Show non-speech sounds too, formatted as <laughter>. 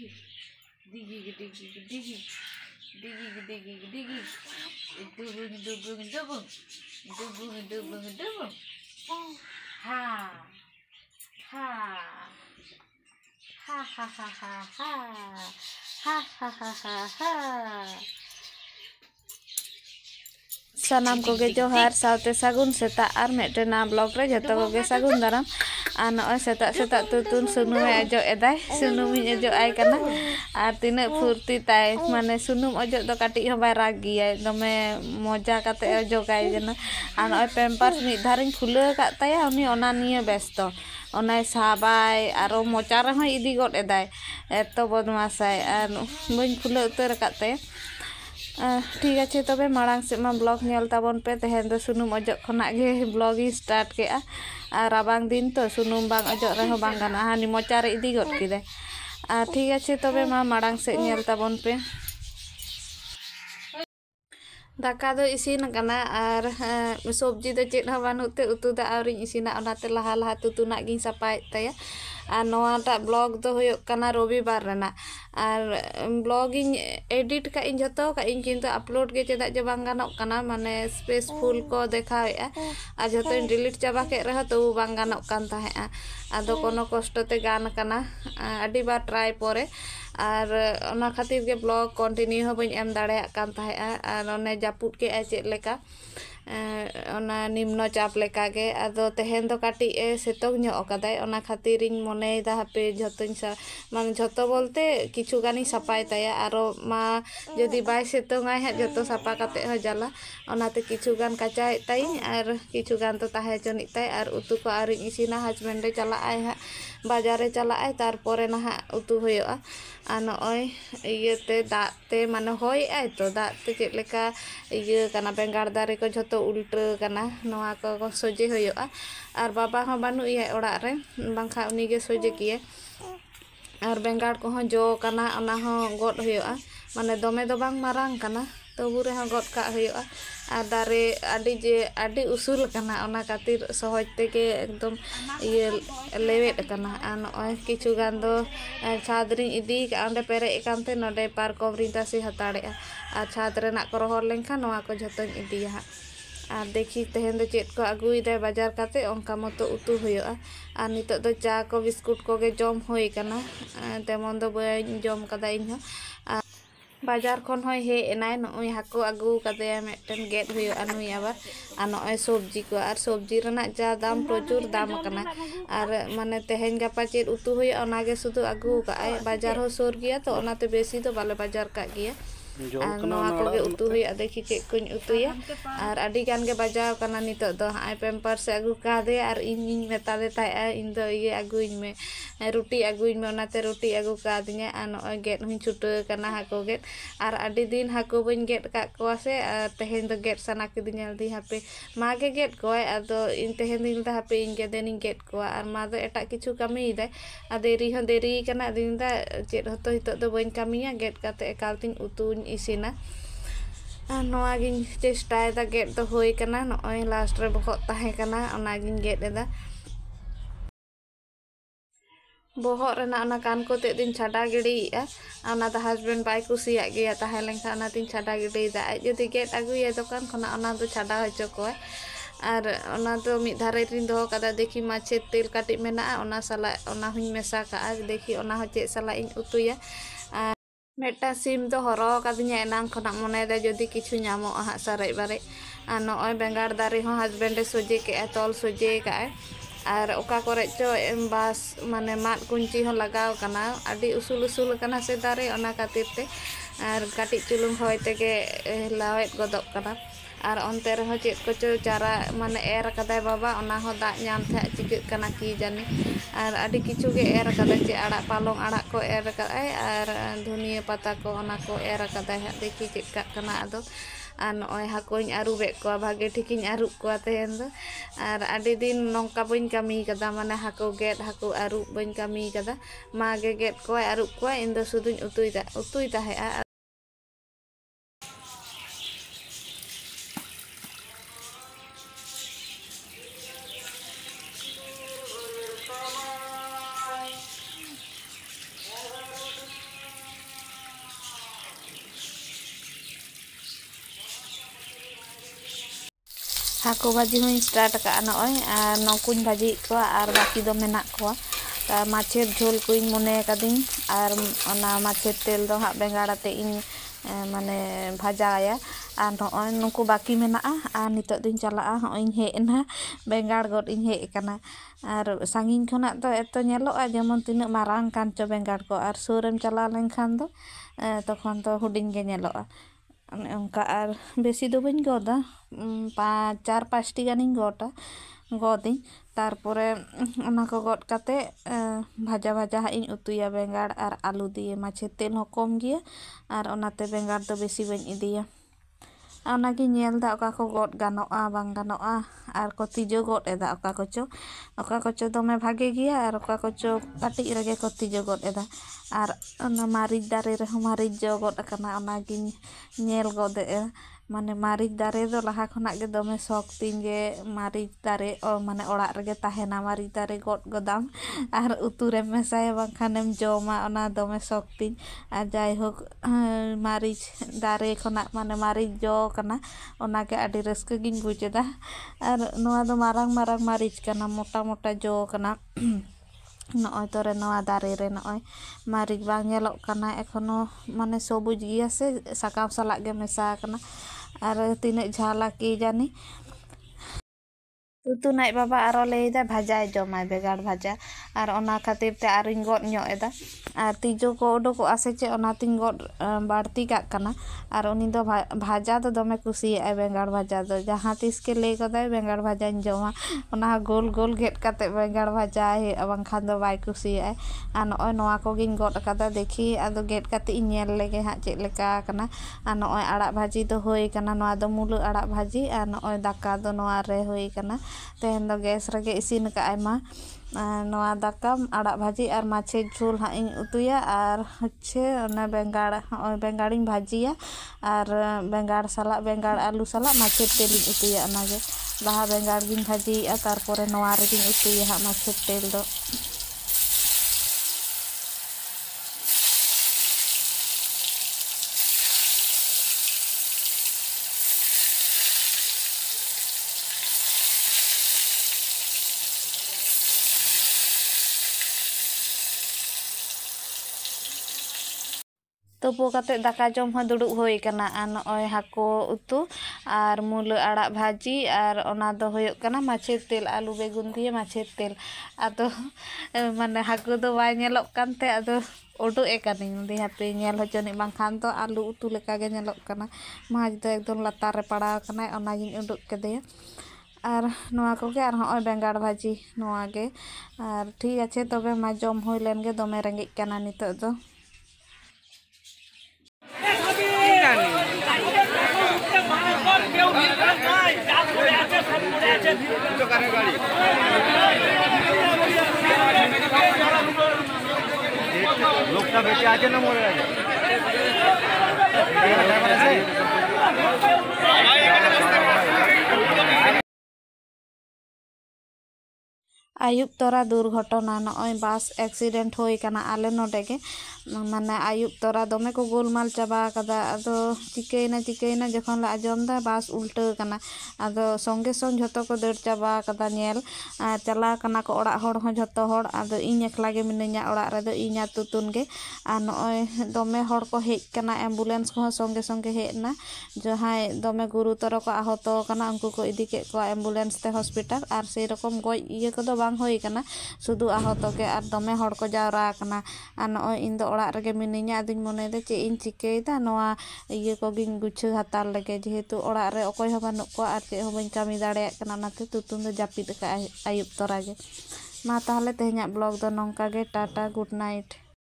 digi digi digi digi gede digi digi dubung dubung dubung dubung dubung dubung ha ha ha ha ha ha ha ha ha ha ha ha ᱥᱟᱱᱟᱢ ᱠᱚᱜᱮ ᱡᱚᱦᱟᱨ ᱥᱟᱶᱛᱮ ᱥᱟᱹᱜᱩᱱ ᱥᱮᱛᱟᱜ ᱟᱨ ᱢᱤᱫᱴᱮᱱ ᱵᱞᱚᱜᱽ ᱨᱮ ᱡᱚᱛᱚ ᱠᱚᱜᱮ ᱥᱟᱹᱜᱩᱱ ᱫᱟᱨᱟᱢ ᱟᱨ ᱱᱚᱜᱼᱚᱭ ᱥᱮᱛᱟᱜ ᱥᱮᱛᱟᱜ ᱛᱩᱛᱩᱱ ᱥᱩᱱᱩᱢᱮ ᱚᱡᱚᱜ ᱮᱫᱟᱭ ᱥᱩᱱᱩᱢᱤᱧ ᱚᱡᱚᱜ ᱟᱭ ᱠᱟᱱᱟ ᱟᱨ ᱛᱤᱱᱟᱹᱜ ᱯᱷᱩᱨᱛᱤ ᱛᱟᱭ ᱢᱟᱱᱮ ᱥᱩᱱᱩᱢ ᱚᱡᱚᱜ ᱫᱚ ᱠᱟᱹᱴᱤᱡ ᱦᱚᱸ ᱵᱟᱭ ᱨᱟᱜᱽ ᱜᱮᱭᱟ ᱫᱚᱢᱮ ᱢᱚᱡᱟ ᱠᱟᱛᱮ ᱚᱡᱚᱜᱟᱭ ᱡᱮᱱᱚ ᱟᱨ ᱱᱚᱜᱼᱚᱭ ᱯᱮᱢᱯᱟᱨ ᱢᱤᱫ ᱫᱷᱟᱨᱮᱧ ᱠᱷᱩᱞᱟᱹᱣ ᱟᱠᱟᱫ ᱛᱟᱭᱟ ᱩᱱᱤ ᱚᱱᱟ ᱱᱤᱭᱮ ᱵᱮᱥᱛᱚ ᱚᱱᱟᱭ ᱥᱟᱵᱟᱭ ᱟᱨᱚ ᱢᱚᱪᱟ ᱨᱮᱦᱚᱸᱭ ᱤᱫᱤ ᱜᱚᱫ ᱮᱫᱟᱭ ᱮᱛᱚ ᱵᱚᱫᱢᱟᱥᱟᱭ ᱟᱨ ᱵᱟᱹᱧ ᱠᱷᱩᱞᱟᱹᱣ ᱩᱛᱟᱹᱨ ᱟᱠᱟᱫ ᱛᱟᱭᱟ ᱴᱷᱤᱠ ᱟᱪᱷᱮ ᱛᱚᱵᱮ ᱢᱟᱲᱟᱝ ᱥᱮᱫ ᱢᱟ ᱵᱞᱚᱜᱽ ᱧᱮᱞ ᱛᱟᱵᱚᱱ ᱯᱮ ᱛᱮᱦᱮᱧ ᱫᱚ ᱥᱩᱱᱩᱢ ᱚᱡᱚᱜ ᱠᱷᱚᱱᱟᱜ ᱜᱮ ᱵᱞᱚᱜᱽ ᱤᱧ ᱥᱴᱟᱨᱴ ᱠᱮᱜᱼᱟ ᱟᱨ ᱨᱟᱵᱟᱝ ᱫᱤᱱ ᱛᱚ ᱥᱩᱱᱩᱢ ᱵᱟᱝ ᱚᱡᱚᱜ ᱨᱮᱦᱚᱸ ᱵᱟᱝ ᱜᱟᱱᱚᱜᱼᱟ ᱦᱟᱹᱱᱤ ᱢᱚᱪᱟᱨᱮ ᱤᱫᱤ ᱜᱚᱫ ᱠᱮᱫᱟᱭ ᱟᱨ ᱴᱷᱤᱠ ᱟᱪᱷᱮ ᱛᱚᱵᱮ ᱢᱟ ᱢᱟᱲᱟᱝ ᱥᱮᱫ ᱧᱮᱞ ᱛᱟᱵᱚᱱ ᱯᱮ ᱫᱟᱠᱟ ᱫᱚ ᱤᱥᱤᱱ ᱟᱠᱟᱱᱟ ᱟᱨ ᱥᱚᱵᱽᱡᱤ ᱫᱚ ᱪᱮᱫ ᱦᱚᱸ ᱵᱟᱹᱱᱩᱜ ᱛᱮ ᱩᱛᱩ ᱫᱚ ᱟᱹᱣᱨᱤᱧ ᱤᱥᱤᱱᱟ ᱚᱱᱟᱛᱮ ᱞᱟᱦᱟ ᱞᱟᱦᱟ ᱛᱩᱛᱩᱱᱟᱜ ᱜᱤᱧ ᱥᱟᱯᱷᱟᱭᱮᱫ ᱛᱟᱭᱟ ब्लग तो होना रविवार ब्लगिंग एडिट कई जो कई क्योंकि के चेदा जो गान मानने स्पेसफुल को देखा और जो डिलीट चाबा के रहा तब गान कष्टते गानी बार ट्राई पर और खातिर ब्लग कन्टिन्यू हम दाड़ा और जापुद के चेका ᱚᱱᱟ ᱱᱤᱢᱱᱚ ᱪᱟᱯ ᱞᱮᱠᱟᱜᱮ ᱟᱫᱚ ᱛᱮᱦᱮᱧ ᱫᱚ ᱠᱟᱹᱴᱤᱡ ᱮ ᱥᱤᱛᱩᱝ ᱧᱚᱜ ᱠᱟᱫᱟᱭ ᱚᱱᱟ ᱠᱷᱟᱹᱛᱤᱨᱤᱧ ᱢᱚᱱᱮᱭᱮᱫᱟ ᱦᱟᱯᱮ ᱡᱷᱚᱛᱚᱧ ᱢᱟᱱᱮ ᱡᱷᱚᱛᱚ ᱵᱚᱞᱛᱮ ᱠᱤᱪᱷᱩ ᱜᱟᱱᱤᱧ ᱥᱟᱯᱷᱟᱭ ᱛᱟᱭᱟ ᱟᱨᱚ ᱢᱟ ᱡᱩᱫᱤ ᱵᱟᱭ ᱥᱤᱛᱩᱝᱟᱭ ᱦᱟᱸᱜ ᱡᱷᱚᱛᱚ ᱥᱟᱯᱷᱟ ᱠᱟᱛᱮᱫ ᱦᱚᱸ ᱡᱟᱞᱟ ᱚᱱᱟᱛᱮ ᱠᱤᱪᱷᱩ ᱜᱟᱱ ᱠᱟᱪᱟᱭᱮᱫ ᱛᱟᱭᱤᱧ ᱟᱨ ᱠᱤᱪᱷᱩ ᱜᱟᱱ ᱫᱚ ᱛᱟᱦᱮᱸ ᱦᱚᱪᱚᱱᱤᱡ ᱛᱟᱭ ᱟᱨ ᱩᱛᱩ ᱠᱚ ᱟᱹᱣᱨᱤᱧ ᱤᱥᱤᱱᱟ ᱦᱟᱡᱵᱮᱱᱰᱮ ᱪᱟᱞᱟᱜ ᱟᱭ ᱦᱟᱸᱜ ᱵᱟᱡᱟᱨᱮ ᱪᱟᱞᱟᱜ ᱟᱭ ᱛᱟᱨᱯᱚᱨᱮ ᱱᱟᱦᱟᱜ ᱩᱛᱩ ᱦᱩᱭᱩᱜᱼᱟ ᱟᱨ ᱱᱚᱜᱼᱚᱭ ᱤᱭᱟᱹᱛᱮ ᱫᱟᱜ ᱛᱮ ᱢᱟᱱᱮ ᱦᱚᱭᱮᱜᱼᱟᱭ ᱛᱚ ᱫᱟᱜ ᱛᱮ ᱪᱮᱫ ᱞᱮᱠᱟ ᱤᱭᱟᱹ ᱠᱟᱱᱟ ᱵᱮᱸᱜᱟᱲ ᱫᱟᱨᱮ ᱠᱚ ᱡᱷᱚᱛᱚ তো উল্ট্র কানা নয়া কো সজে হইয়া আর বাবা হ বানু ইয়ে ওড়া রে বাংখা উনি গে সজে কি আর বেঙ্গার কো হ জো কানা অনাহো গড হইয়া মানে দমে দ বাং মারাং কানা তো হরে গড কা হইয়া আর দারে আডি জে আডি উসুল কানা অনা খতির সহজ তেগে একদম ই লেমেত কানা অনয় কিচু গান্দো ছাদরিন ইদি কা আন্দে পারে একান্তে নলে পার্ক অবরি দাসে হতাড়ে আচ্ছা তরে না কর হলেন কা নয়া কো জত ইদি आर देखी तेहन चेक को आगुदा बाजार करते मत उतु और नित चा को बस्कुट को जम होना तेम बम का इन बाजार हे एना नई हाको अगुदे मेटन गेद आर नए सब्जी को सब्जी जा दाम प्रचुर दाम और मान तेहन गपा चे उतु शुद्ध अगुका बाजार सोर गया तो बसी तो बाले बाजार का गया anu aku ke utuh ya ada kicik kuny utuh ya ar adik kan ke baca karena nito toh ay pemper se aku kade ar ini metal indo iya aguin me roti aku ini mana teh roti aku kade nya anu get nih cute karena aku get ar adik din aku pun get kak kuase teh get sana kita di hp mage get kua atau in teh indo nyalti hp in get dan in get kua ar mado etak kicu kami ide ada rihon deri karena adik nyalti get hoto hito tuh pun kami ya get kate e kalting utuh चेष्टा गेट तो होना नई लास्ट बहुत तहेना गेदा बहुत कान को तेजी छाडा गिड़ा हजबैंड बै कुसिया छाडा गिड़ा आज जो गेट अगुए दोकान खाना छाडा अचोको और दारे दा देखी माचे तिल कटी मेना सलाह मेसा देखी चे सलाह उतुया ᱢᱤᱫᱴᱟᱝ ᱥᱤᱢ ᱫᱚ ᱦᱚᱨᱚ ᱟᱠᱟᱫᱤᱧᱟ ᱮᱱᱟᱝ ᱠᱷᱚᱱᱟᱜ ᱢᱚᱱᱮᱭᱮᱫᱟ ᱡᱩᱫᱤ ᱠᱤᱪᱷᱩ ᱧᱟᱢᱚᱜᱼᱟ ᱦᱟᱸᱜ ᱥᱟᱨᱮᱡ ᱵᱟᱨᱮᱡ ᱟᱨ ᱱᱚᱜᱼᱚᱭ ᱵᱮᱸᱜᱟᱲ ᱫᱟᱨᱮ ᱦᱚᱸ ᱦᱟᱡᱵᱮᱱᱰᱮ ᱥᱚᱡᱷᱮ ᱠᱮᱜᱼᱟ ᱛᱚᱞ ᱥᱚᱡᱷᱮ ᱠᱟᱜᱼᱟᱭ ᱟᱨ ᱚᱠᱟ ᱠᱚᱨᱮ ᱪᱚ ᱵᱟᱥ ᱢᱟᱱᱮ ᱢᱟᱫ ᱠᱩᱧᱪᱤ ᱦᱚᱸ ᱞᱟᱜᱟᱣ ᱠᱟᱱᱟ ᱟᱹᱰᱤ ᱩᱥᱩᱞ ᱩᱥᱩᱞ ᱠᱟᱱᱟ ᱥᱮ ᱫᱟᱨᱮ ᱚᱱᱟ ᱠᱷᱟᱹᱛᱤᱨ ᱛᱮ ᱟᱨ ᱠᱟᱹᱴᱤᱡ ᱪᱩᱞᱩᱝ ᱦᱚᱭ ᱛᱮᱜᱮ ᱞᱟᱣᱮᱫ ᱜᱚᱫᱚᱜ ᱠᱟᱱᱟ ᱟᱨ ᱚᱱᱛᱮ ᱨᱮᱦᱚᱸ ᱪᱮᱫ ᱠᱚᱪᱚ ᱪᱟᱨᱟ ᱢᱟᱱᱮ ᱮᱨ ᱠᱟᱫᱟᱭ ᱵᱟᱵᱟ ᱚᱱᱟ ᱦᱚᱸ ᱫᱟᱜ ᱧᱟᱢ ᱛᱟᱦᱮᱸᱫ ᱪᱤᱠᱟᱹᱜ ᱠᱟᱱᱟ ᱠᱤ ᱡᱟᱹᱱᱤ ᱟᱨ ᱟᱹᱰᱤ ᱠᱤᱪᱷᱩ ᱜᱮ ᱮᱨ ᱠᱟᱫᱟᱭ ᱪᱮᱫ ᱟᱲᱟᱜ ᱯᱟᱞᱚᱝ ᱟᱲᱟᱜ ᱠᱚ ᱮᱨ ᱠᱟᱫᱟᱭ ᱟᱨ ᱫᱷᱩᱱᱤᱭᱟᱹ ᱯᱟᱛᱟ ᱠᱚ ᱚᱱᱟ ᱠᱚ ᱮᱨ ᱠᱟᱫᱟᱭ ᱦᱟᱸᱜ ᱫᱮᱠᱷᱤ ᱪᱮᱫ ᱠᱟᱜ ᱠᱟᱱᱟ ᱟᱫᱚ ᱟᱨ ᱱᱚᱜᱼᱚᱭ ᱦᱟᱹᱠᱩᱧ ᱟᱹᱨᱩᱵᱮᱫ ᱠᱚᱣᱟ ᱵᱷᱟᱜᱮ ᱴᱷᱤᱠᱤᱧ ᱟᱹᱨᱩᱵ ᱠᱚᱣᱟ ᱛᱮᱦᱮᱧ ᱫᱚ ᱟᱨ ᱟᱹᱰᱤ ᱫᱤᱱ ᱱᱚᱝᱠᱟ ᱵᱟᱹᱧ ᱠᱟᱹᱢᱤ ᱠᱟᱫᱟ ᱢᱟᱱᱮ ᱦᱟᱹᱠᱩ ᱜᱮᱫ ᱦᱟᱹᱠᱩ ᱟᱹᱨᱩᱵ ᱵᱟᱹᱧ ᱠᱟᱹᱢᱤ ᱠᱟᱫᱟ ᱢᱟᱜᱮ ᱜᱮᱫ ᱠᱚᱣᱟᱭ ᱟᱹᱨᱩᱵ ᱠᱚᱣᱟᱭ ᱤᱧ ᱫᱚ ᱥᱩᱫᱩᱧ ᱩᱛᱩᱭ ᱩᱛᱩᱭ ᱛᱟᱦᱮᱸᱜᱼᱟ haku baji hui start ka ana oi ar nokun baji ko ar baki do menak ko ta macher jhol ko in mone ar ona macet tel do hak bengara te in e, mane bhaja ya, ar no oi nuku baki menak ah, ar nito din chala ah, oi he na bengar got in he kana ar sangin khona to eto nyelo a ya mon tinu marang kancho bengar ko ar surem chala len khan do tokhon e, to hudin nyelo a ᱚᱱᱮ ᱚᱱᱠᱟ ᱟᱨ ᱵᱮᱥᱤ ᱫᱚ ᱵᱟᱹᱧ ᱜᱚᱫᱟ ᱯᱟᱸᱪ ᱪᱟᱨ ᱯᱟᱸᱪᱴᱤ ᱜᱟᱱᱤᱧ ᱜᱚᱫᱟ ᱜᱚᱫᱟᱹᱧ ᱛᱟᱨᱯᱚᱨᱮ ᱚᱱᱟ ᱠᱚ ᱜᱚᱫ ᱠᱟᱛᱮᱫ ᱵᱷᱟᱡᱟ ᱵᱷᱟᱡᱟ ᱦᱟᱸᱜ ᱤᱧ ᱩᱛᱩᱭᱟ ᱵᱮᱸᱜᱟᱲ ᱟᱨ ᱟᱹᱞᱩ ᱫᱤᱭᱮ ᱢᱟᱪᱷᱮ ᱛᱮᱞ ᱦᱚᱸ ᱠᱚᱢ ᱜᱮᱭᱟ ᱟᱨ ᱚᱱᱟᱛᱮ ᱵᱮᱸᱜᱟᱲ ᱫᱚ ᱵᱮᱥᱤ ᱵᱟᱹᱧ ᱤᱫᱤᱭᱟ onagi nyel da oka ko got gano a bang gano a ar ko tijo got eda oka ko cho oka ko cho dome bhage giya ar oka ko cho pati irage ko tijo got eda ar ona mari dare re ho mari jo akana onagi nyel got eda mane mari dare do laha kona ge do me sok tinge mari dare o mane ora rege tahe na mari dare god godam <laughs> ar uture me sae bang kanem jo ma ona do me sok ting a jai hok eh, dare kona mane mari jo kana ona ge adi reske ging guje da ar no ado marang marang mari kana mota mota jo kana no oi to re no ada re re no oi mari bang ekono mane sobu jia se sakap salak ge mesak kana ᱟᱨ ᱛᱤᱱᱟᱹᱜ ᱡᱷᱟᱞᱟ ᱠᱤ ᱡᱟᱹᱱᱤ ᱛᱩᱛᱩ ᱱᱟᱭ ᱵᱟᱵᱟ ᱟᱨᱚ ᱞᱟᱹᱭᱫᱟ ᱵᱷᱟᱡᱟᱭ ᱡᱚᱢᱟᱭ ᱵᱮᱸᱜᱟᱲ ᱵᱷᱟᱡᱟ ᱟᱨ ᱚᱱᱟ ᱠᱷᱟᱹᱛᱤᱨ ᱛᱮ ᱟᱨᱚᱧ ᱜᱚᱫ ᱧᱚᱜ ᱮᱫᱟ ᱟᱨ ᱛᱤᱡᱩ ᱠᱚ ᱩᱰᱩᱠᱚᱜᱼᱟ ᱥᱮ ᱪᱮᱫ ᱚᱱᱟᱛᱤᱧ ᱜᱚᱫ ᱵᱟᱹᱲᱛᱤ ᱠᱟᱜ ᱠᱟᱱᱟ ᱟᱨ ᱩᱱᱤ ᱫᱚ ᱵᱷᱟᱡᱟ ᱫᱚ ᱫᱚᱢᱮ ᱠᱩᱥᱤᱭᱟᱜᱼᱟᱭ ᱵᱮᱸᱜᱟᱲ ᱵᱷᱟᱡᱟ ᱫᱚ ᱡᱟᱦᱟᱸ ᱛᱤᱥ ᱜᱮ ᱞᱟᱹᱭ ᱜᱚᱫᱟᱭ ᱵᱮᱸᱜᱟᱲ ᱵᱷᱟᱡᱟᱧ ᱡᱚᱢᱟ ᱚᱱᱟ ᱜᱳᱞ ᱜᱳᱞ ᱜᱮᱫ ᱠᱟᱛᱮᱫ ᱵᱮᱸᱜᱟᱲ ᱵᱷᱟᱡᱟᱭ ᱦᱩᱭᱩᱜᱼᱟ ᱵᱟᱝᱠᱷᱟᱱ ᱫᱚ ᱵᱟᱭ ᱠᱩᱥᱤᱭᱟᱜᱼᱟᱭ ᱟᱨ ᱱᱚᱜᱼᱚᱭ ᱱᱚᱣᱟ ᱠᱚᱜᱮᱧ ᱜᱚᱫ ᱟᱠᱟᱫᱟ ᱫᱮᱠᱷᱤ ᱟᱫᱚ ᱜᱮᱫ ᱠᱟᱛᱮᱫ ᱤᱧ ᱧᱮᱞ ᱞᱮᱜᱮ ᱦᱟᱸᱜ ᱪᱮᱫ ᱞᱮᱠᱟ ᱠᱟᱱᱟ ᱟᱨ ᱱᱚᱜᱼᱚᱭ ᱟᱲᱟᱜ ᱵᱷᱟᱹᱡᱤ ᱫᱚ ᱦᱩᱭ ᱠᱟᱱᱟ ᱱᱚᱣᱟ ᱫᱚ ᱢᱩᱞᱟᱹ ᱟᱲᱟᱜ ᱵᱷᱟᱹᱡᱤ ᱟᱨ ᱱᱚᱜᱼᱚᱭ ᱫᱟᱠᱟ ᱫᱚ ᱱᱚᱣᱟ ᱨᱮ ᱦᱩᱭ ᱠᱟᱱᱟ tehen to gas isi isin ka ah, no ada kam ada bhaji ar mache jhul ha ing utuya ar hocche na bengar eh, bengar ing bhaji ya ar eh, bengar salak bengar alu salak mache tel ing utuya ona ge laha bengar ing bhaji ya tar pore noa rage utuya ha mache tel do ᱛᱩᱯᱩ ᱠᱟᱛᱮᱫ ᱫᱟᱠᱟ ᱡᱚᱢ ᱦᱚᱸ ᱫᱩᱲᱩᱵ ᱦᱩᱭ ᱟᱠᱟᱱᱟ ᱟᱨ ᱱᱚᱜᱼᱚᱭ ᱦᱟᱹᱠᱩ ᱩᱛᱩ ᱟᱨ ᱢᱩᱞᱟᱹ ᱟᱲᱟᱜ ᱵᱷᱟᱹᱡᱤ ᱟᱨ ᱚᱱᱟ ᱫᱚ ᱦᱩᱭᱩᱜ ᱠᱟᱱᱟ ᱢᱟᱪᱷᱮᱨ ᱛᱮᱞ ᱟᱹᱞᱩ ᱵᱮᱜᱩᱱ ᱫᱤᱭᱮ ᱢᱟᱪᱷᱮᱨ ᱛᱮᱞ ᱟᱫᱚ ᱢᱟᱱᱮ ᱦᱟᱹᱠᱩ ᱫᱚ ᱵᱟᱭ ᱧᱮᱞᱚᱜ ᱠᱟᱱᱛᱮ ᱟᱫᱚ ᱩᱰᱩᱠ ᱮ ᱠᱟᱹᱱᱟᱹᱧ ᱢᱮᱱᱫᱟᱹᱧ ᱦᱟᱯᱮ ᱧᱮᱞ ᱦᱚᱪᱚᱱᱤᱡ ᱵᱟᱝᱠᱷᱟᱱ ᱫᱚ ᱟᱹᱞᱩ ᱩᱛᱩ ᱞᱮᱠᱟᱜᱮ ᱧᱮᱞᱚᱜ ᱠᱟᱱᱟ ᱢᱟᱪ ᱫᱚ ᱮᱠᱫᱚᱢ ᱞᱟᱛᱟᱨ ᱨᱮ ᱯᱟᱲᱟᱣ ᱟᱠᱟᱱᱟᱭ ᱚᱱᱟᱜᱤᱧ ᱩᱰᱩᱠ ᱠᱮᱫᱮᱭᱟ ᱟᱨ ᱱᱚᱣᱟ ᱠᱚᱜᱮ ᱟᱨ ᱦᱚᱸᱜᱼᱚᱭ ᱵᱮᱸᱜᱟᱲ ᱵᱷᱟᱹᱡᱤ ᱱᱚᱣᱟᱜᱮ ᱟᱨ ᱴᱷᱤᱠ ᱟᱪᱷᱮ ᱛᱚᱵᱮ ᱢᱟ ᱡᱚᱢ ᱦᱩᱭ ᱞᱮᱱᱜᱮ ᱫᱚᱢᱮ ᱨᱮᱸᱜᱮᱡ ᱠᱟᱱᱟ ᱱᱤᱛᱚᱜ ᱫᱚ জানি লোকটা বেশি আছে না মরে আছে आयुब तरा दुर्घटना नई बस एक्सीडेंट होना आले नोडे मैं आयुब तरा दमे को गोलमाल चाबाद अद चिकेना चिकेना जो आजम बस उल्टना अद संगे संग जो को दड़ चाबाद चलाकना को जो अद इन एक्लागे मिना इंतन नई दमे को हेकना एम्बुलेंस को संगे संगे हेना जहाँ दमे गुरुतर को आहतना उनको इदी के एम्बुलेंस ते हॉस्पिटल और सही रकम गज इे ᱵᱟᱝ ᱦᱩᱭ ᱠᱟᱱᱟ ᱥᱩᱫᱷᱩ ᱟᱦᱚᱛᱚ ᱜᱮ ᱟᱨ ᱫᱚᱢᱮ ᱦᱚᱲ ᱠᱚ ᱡᱟᱣᱨᱟ ᱟᱠᱟᱱᱟ ᱟᱨ ᱱᱚᱜᱼᱚᱭ ᱤᱧ ᱫᱚ ᱚᱲᱟᱜ ᱨᱮᱜᱮ ᱢᱤᱱᱟᱹᱧᱟ ᱟᱫᱚᱧ ᱢᱚᱱᱮᱭᱮᱫᱟ ᱪᱮᱫ ᱤᱧ ᱪᱤᱠᱟᱹᱭᱮᱫᱟ ᱱᱚᱣᱟ ᱤᱭᱟᱹ ᱠᱚᱜᱮᱧ ᱜᱩᱪᱷᱟᱹᱣ ᱦᱟᱛᱟᱲ ᱞᱮᱜᱮ ᱡᱮᱦᱮᱛᱩ ᱚᱲᱟᱜ ᱨᱮ ᱚᱠᱚᱭ ᱦᱚᱸ ᱵᱟᱹᱱᱩᱜ ᱠᱚᱣᱟ ᱟᱨ ᱪᱮᱫ ᱦᱚᱸ ᱵᱟᱹᱧ ᱠᱟᱹᱢᱤ ᱫᱟᱲᱮᱭᱟᱜ ᱠᱟᱱᱟ ᱚᱱᱟᱛᱮ ᱛᱩᱛᱩᱱ ᱫᱚ ᱡᱟᱹᱯᱤᱫ ᱟᱠᱟᱫᱼᱟ ᱟᱹᱭᱩᱵ ᱛᱚᱨᱟ ᱜᱮ ᱢᱟ ᱛᱟᱦᱚᱞᱮ ᱛᱮᱦᱮᱧᱟᱜ ᱵᱞᱚᱜ ᱫᱚ ᱱᱚᱝᱠᱟ ᱜᱮ ᱴᱟᱴᱟ ᱜᱩᱰ ᱱᱟᱭᱤᱴ